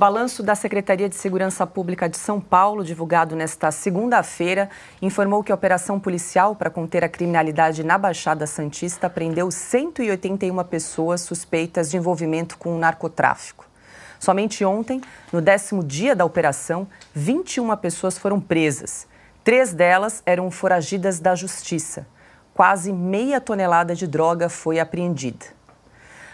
balanço da Secretaria de Segurança Pública de São Paulo, divulgado nesta segunda-feira, informou que a operação policial para conter a criminalidade na Baixada Santista prendeu 181 pessoas suspeitas de envolvimento com o narcotráfico. Somente ontem, no décimo dia da operação, 21 pessoas foram presas. Três delas eram foragidas da Justiça. Quase meia tonelada de droga foi apreendida.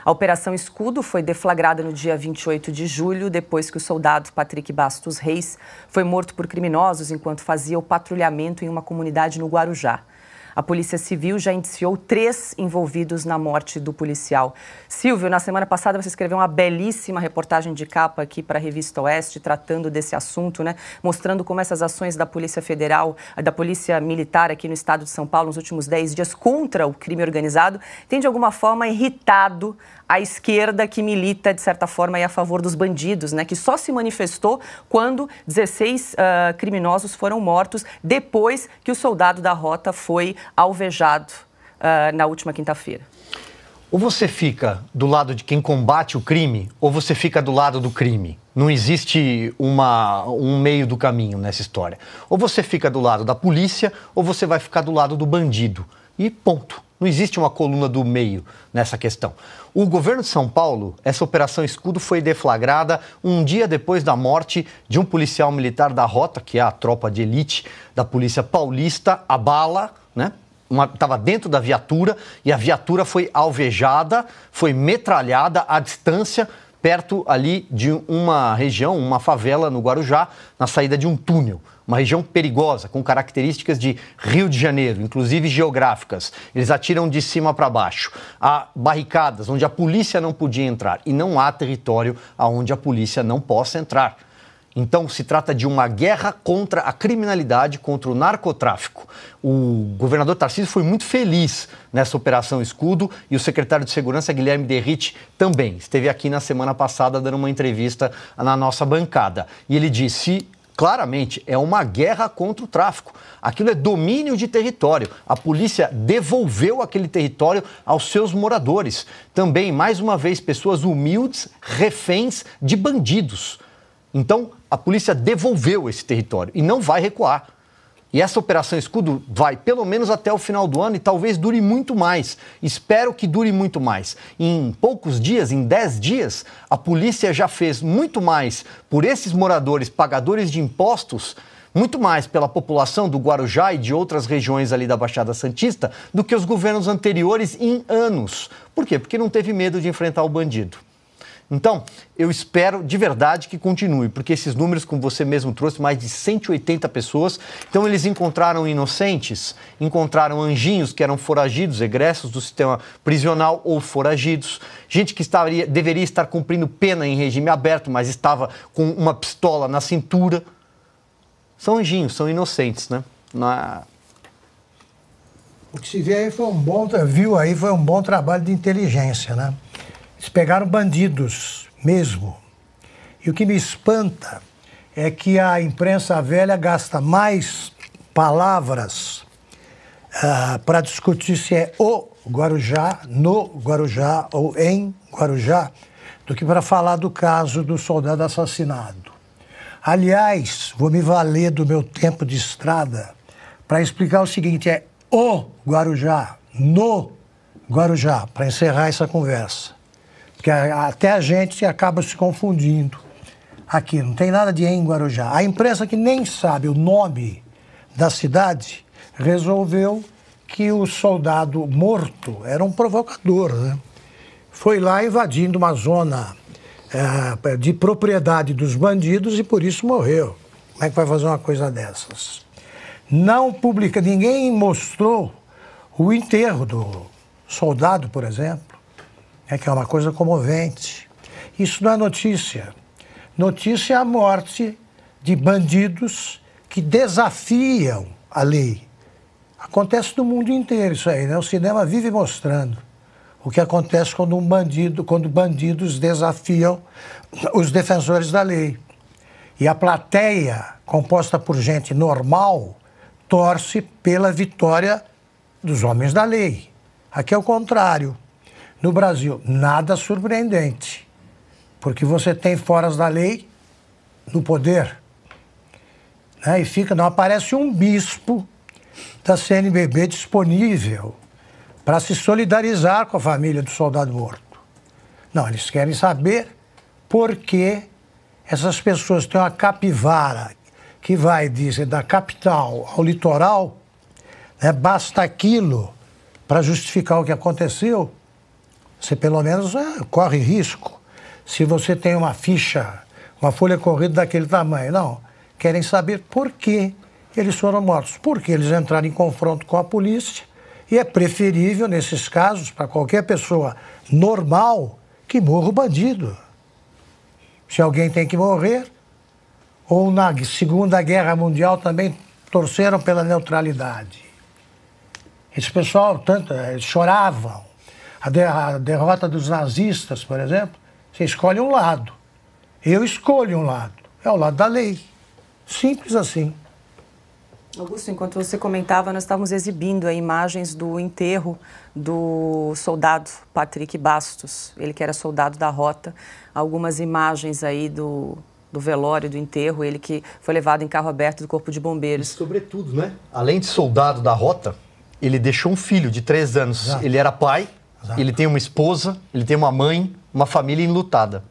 A Operação Escudo foi deflagrada no dia 28 de julho, depois que o soldado Patrick Bastos Reis foi morto por criminosos enquanto fazia o patrulhamento em uma comunidade no Guarujá. A Polícia Civil já indiciou três envolvidos na morte do policial. Silvio, na semana passada você escreveu uma belíssima reportagem de capa aqui para a Revista Oeste, tratando desse assunto, né? mostrando como essas ações da Polícia Federal, da Polícia Militar aqui no estado de São Paulo nos últimos dez dias contra o crime organizado, tem de alguma forma irritado a esquerda que milita, de certa forma, a favor dos bandidos, né? que só se manifestou quando 16 uh, ah, criminosos foram mortos depois que o soldado da rota foi alvejado uh, na última quinta-feira. Ou você fica do lado de quem combate o crime, ou você fica do lado do crime. Não existe uma, um meio do caminho nessa história. Ou você fica do lado da polícia, ou você vai ficar do lado do bandido. E ponto. Não existe uma coluna do meio nessa questão. O governo de São Paulo, essa operação escudo foi deflagrada um dia depois da morte de um policial militar da Rota, que é a tropa de elite da Polícia Paulista, a bala né? estava dentro da viatura e a viatura foi alvejada, foi metralhada à distância, perto ali de uma região, uma favela no Guarujá, na saída de um túnel. Uma região perigosa, com características de Rio de Janeiro, inclusive geográficas. Eles atiram de cima para baixo. Há barricadas onde a polícia não podia entrar e não há território onde a polícia não possa entrar. Então, se trata de uma guerra contra a criminalidade, contra o narcotráfico. O governador Tarcísio foi muito feliz nessa Operação Escudo e o secretário de Segurança, Guilherme Derrite, também. Esteve aqui na semana passada dando uma entrevista na nossa bancada. E ele disse claramente, é uma guerra contra o tráfico. Aquilo é domínio de território. A polícia devolveu aquele território aos seus moradores. Também, mais uma vez, pessoas humildes, reféns de bandidos. Então, a polícia devolveu esse território e não vai recuar. E essa operação escudo vai pelo menos até o final do ano e talvez dure muito mais. Espero que dure muito mais. Em poucos dias, em 10 dias, a polícia já fez muito mais por esses moradores pagadores de impostos, muito mais pela população do Guarujá e de outras regiões ali da Baixada Santista do que os governos anteriores em anos. Por quê? Porque não teve medo de enfrentar o bandido. Então, eu espero de verdade que continue, porque esses números, como você mesmo trouxe, mais de 180 pessoas. Então, eles encontraram inocentes, encontraram anjinhos que eram foragidos, egressos do sistema prisional ou foragidos, gente que estaria, deveria estar cumprindo pena em regime aberto, mas estava com uma pistola na cintura. São anjinhos, são inocentes, né? Na... O que se vê aí foi um bom, viu aí, foi um bom trabalho de inteligência, né? Eles pegaram bandidos mesmo. E o que me espanta é que a imprensa velha gasta mais palavras uh, ah, para discutir se é o Guarujá, no Guarujá ou em Guarujá, do que para falar do caso do soldado assassinado. Aliás, vou me valer do meu tempo de estrada para explicar o seguinte: é o Guarujá, no Guarujá, para encerrar essa conversa que até a gente acaba se confundindo aqui. Não tem nada de em Guarujá. A imprensa que nem sabe o nome da cidade resolveu que o soldado morto era um provocador. Né? Foi lá invadindo uma zona é, de propriedade dos bandidos e por isso morreu. Como é que vai fazer uma coisa dessas? Não publica, ninguém mostrou o enterro do soldado, por exemplo é que é uma coisa comovente. Isso não é notícia. Notícia é a morte de bandidos que desafiam a lei. Acontece no mundo inteiro isso aí, né? O cinema vive mostrando o que acontece quando um bandido, quando bandidos desafiam os defensores da lei. E a plateia, composta por gente normal, torce pela vitória dos homens da lei. Aqui é o contrário no Brasil. Nada surpreendente, porque você tem foras da lei no poder. Né? E fica, não aparece um bispo da CNBB disponível para se solidarizar com a família do soldado morto. Não, eles querem saber por que essas pessoas têm uma capivara que vai, dizem, da capital ao litoral, né? basta aquilo para justificar o que aconteceu. Você pelo menos é, corre risco. Se você tem uma ficha, uma folha corrida daquele tamanho, não. Querem saber por que eles foram mortos. Porque eles entraram em confronto com a polícia e é preferível, nesses casos, para qualquer pessoa normal, que morra o bandido. Se alguém tem que morrer, ou na Segunda Guerra Mundial também torceram pela neutralidade. Esse pessoal, tanto, eh, choravam a, de, a derrota dos nazistas, por exemplo, você escolhe um lado. Eu escolho um lado. É o lado da lei. Simples assim. Augusto, enquanto você comentava, nós estávamos exibindo imagens do enterro do soldado Patrick Bastos, ele que era soldado da rota. Algumas imagens aí do, do velório, do enterro, ele que foi levado em carro aberto do Corpo de Bombeiros. E sobretudo, né? Além de soldado da rota, ele deixou um filho de três anos. Exato. Ele era pai, Exato. Ele tem uma esposa, ele tem uma mãe, uma família enlutada.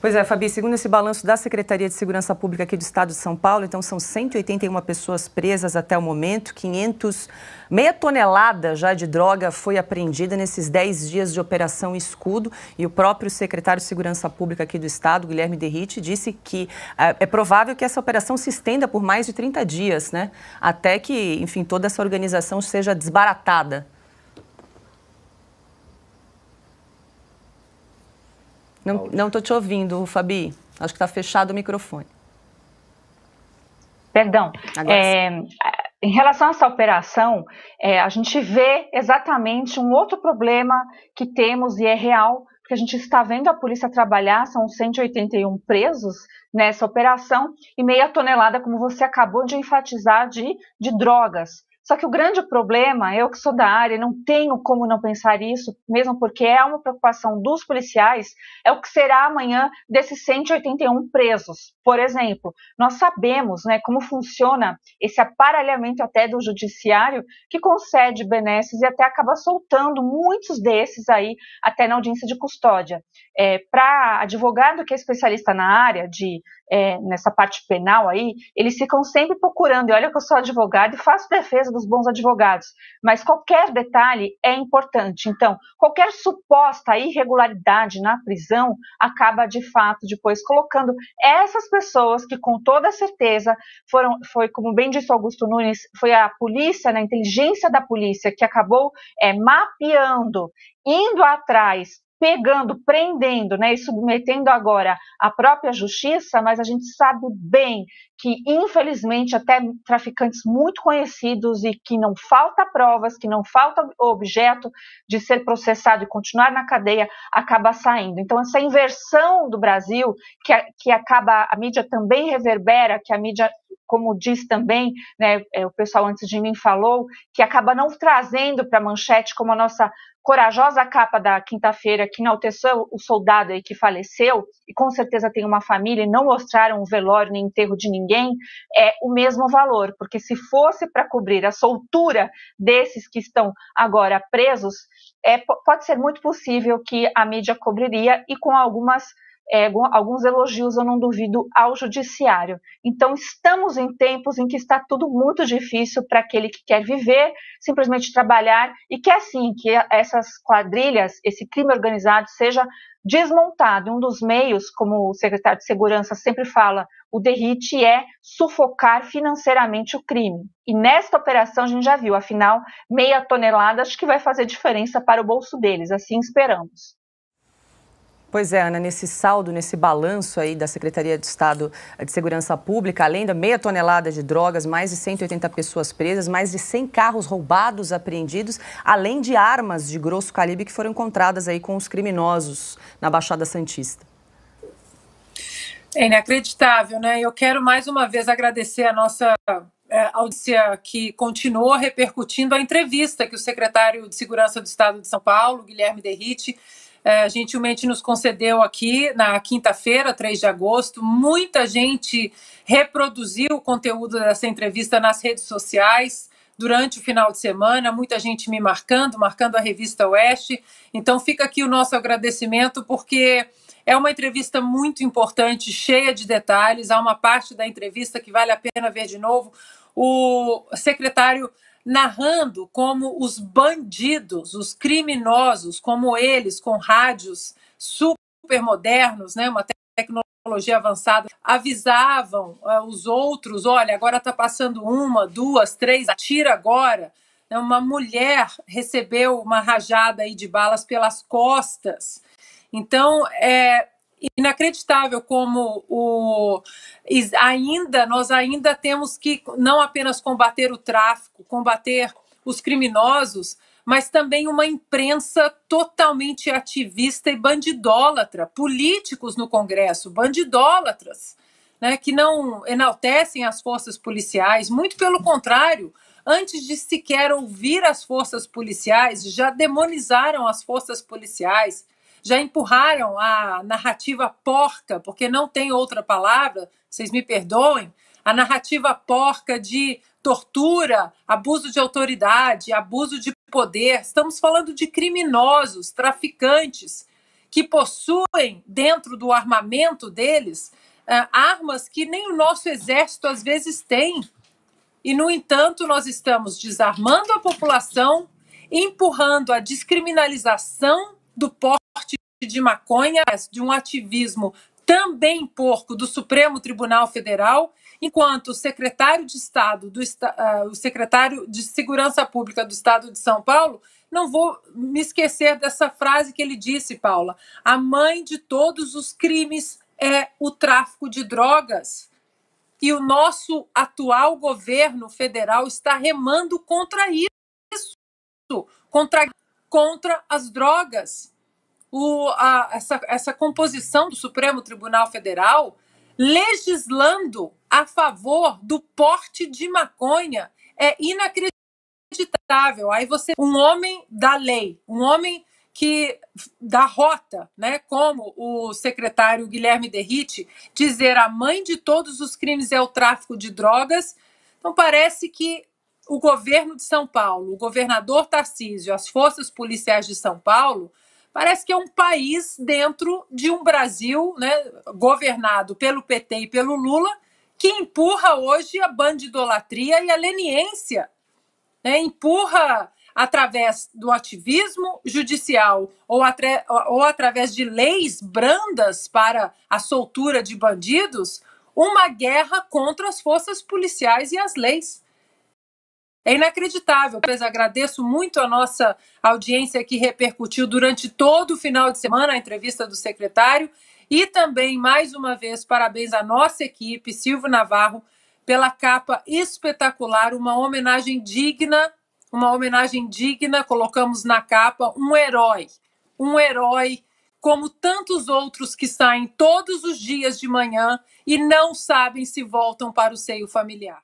Pois é, Fabi, segundo esse balanço da Secretaria de Segurança Pública aqui do Estado de São Paulo, então são 181 pessoas presas até o momento, 500, meia tonelada já de droga foi apreendida nesses 10 dias de operação escudo e o próprio secretário de Segurança Pública aqui do Estado, Guilherme Derrite, disse que é, é provável que essa operação se estenda por mais de 30 dias, né? Até que, enfim, toda essa organização seja desbaratada. Não, não tô te ouvindo, Fabi. Acho que está fechado o microfone. Perdão. É, em relação a essa operação, é, a gente vê exatamente um outro problema que temos e é real, porque a gente está vendo a polícia trabalhar, são 181 presos nessa operação e meia tonelada, como você acabou de enfatizar, de, de drogas. Só que o grande problema, eu que sou da área, não tenho como não pensar isso, mesmo porque é uma preocupação dos policiais, é o que será amanhã desses 181 presos. Por exemplo, nós sabemos né, como funciona esse aparelhamento até do judiciário, que concede benesses e até acaba soltando muitos desses aí até na audiência de custódia. É, Para advogado que é especialista na área de é, nessa parte penal aí, eles ficam sempre procurando, e olha que eu sou advogado e faço defesa dos bons advogados, mas qualquer detalhe é importante. Então, qualquer suposta irregularidade na prisão acaba de fato depois colocando essas pessoas que com toda certeza foram, foi como bem disse Augusto Nunes, foi a polícia, na né, inteligência da polícia que acabou é, mapeando indo atrás pegando, prendendo né, e submetendo agora à própria justiça, mas a gente sabe bem que, infelizmente, até traficantes muito conhecidos e que não falta provas, que não falta objeto de ser processado e continuar na cadeia, acaba saindo. Então, essa inversão do Brasil, que, que acaba, a mídia também reverbera, que a mídia como diz também, né, é, o pessoal antes de mim falou, que acaba não trazendo para a manchete como a nossa corajosa capa da quinta-feira que enalteceu o soldado aí que faleceu, e com certeza tem uma família, e não mostraram o velório nem enterro de ninguém, é o mesmo valor, porque se fosse para cobrir a soltura desses que estão agora presos, é, pode ser muito possível que a mídia cobriria e com algumas é, alguns elogios, eu não duvido, ao judiciário. Então, estamos em tempos em que está tudo muito difícil para aquele que quer viver, simplesmente trabalhar e quer sim que essas quadrilhas, esse crime organizado, seja desmontado. Um dos meios, como o secretário de Segurança sempre fala, o derrite é sufocar financeiramente o crime. E nesta operação a gente já viu, afinal, meia tonelada acho que vai fazer diferença para o bolso deles, assim esperamos. Pois é, Ana, nesse saldo, nesse balanço aí da Secretaria de Estado de Segurança Pública, além da meia tonelada de drogas, mais de 180 pessoas presas, mais de 100 carros roubados, apreendidos, além de armas de grosso calibre que foram encontradas aí com os criminosos na Baixada Santista. É inacreditável, né? Eu quero mais uma vez agradecer a nossa é, audiência que continuou repercutindo a entrevista que o secretário de Segurança do Estado de São Paulo, Guilherme Derrite, é, gentilmente nos concedeu aqui na quinta-feira, 3 de agosto. Muita gente reproduziu o conteúdo dessa entrevista nas redes sociais durante o final de semana, muita gente me marcando, marcando a revista Oeste. Então fica aqui o nosso agradecimento, porque é uma entrevista muito importante, cheia de detalhes. Há uma parte da entrevista que vale a pena ver de novo. O secretário narrando como os bandidos, os criminosos, como eles, com rádios supermodernos, né, uma tecnologia avançada, avisavam uh, os outros: olha, agora está passando uma, duas, três, atira agora. Né, uma mulher recebeu uma rajada aí de balas pelas costas. Então, é, inacreditável como o ainda nós ainda temos que não apenas combater o tráfico, combater os criminosos, mas também uma imprensa totalmente ativista e bandidólatra, políticos no Congresso, bandidólatras, né, que não enaltecem as forças policiais, muito pelo contrário, antes de sequer ouvir as forças policiais, já demonizaram as forças policiais já empurraram a narrativa porca, porque não tem outra palavra, vocês me perdoem, a narrativa porca de tortura, abuso de autoridade, abuso de poder. Estamos falando de criminosos, traficantes, que possuem dentro do armamento deles eh, armas que nem o nosso exército às vezes tem. E, no entanto, nós estamos desarmando a população, empurrando a descriminalização do porte de maconha, de um ativismo também porco do Supremo Tribunal Federal, enquanto o secretário de Estado, do, uh, o secretário de Segurança Pública do Estado de São Paulo, não vou me esquecer dessa frase que ele disse, Paula: a mãe de todos os crimes é o tráfico de drogas. E o nosso atual governo federal está remando contra isso, contra, contra as drogas o, a, essa, essa composição do Supremo Tribunal Federal legislando a favor do porte de maconha. É inacreditável. Aí você, um homem da lei, um homem que da rota, né, como o secretário Guilherme Derrite dizer a mãe de todos os crimes é o tráfico de drogas. Então parece que o governo de São Paulo, o governador Tarcísio, as forças policiais de São Paulo Parece que é um país dentro de um Brasil né, governado pelo PT e pelo Lula, que empurra hoje a bandidolatria e a leniência, né, empurra através do ativismo judicial ou, atre, ou através de leis brandas para a soltura de bandidos, uma guerra contra as forças policiais e as leis. É inacreditável. Mas agradeço muito a nossa audiência que repercutiu durante todo o final de semana a entrevista do secretário. E também, mais uma vez, parabéns à nossa equipe, Silvio Navarro, pela capa espetacular, uma homenagem digna, uma homenagem digna, colocamos na capa um herói, um herói como tantos outros que saem todos os dias de manhã e não sabem se voltam para o seio familiar.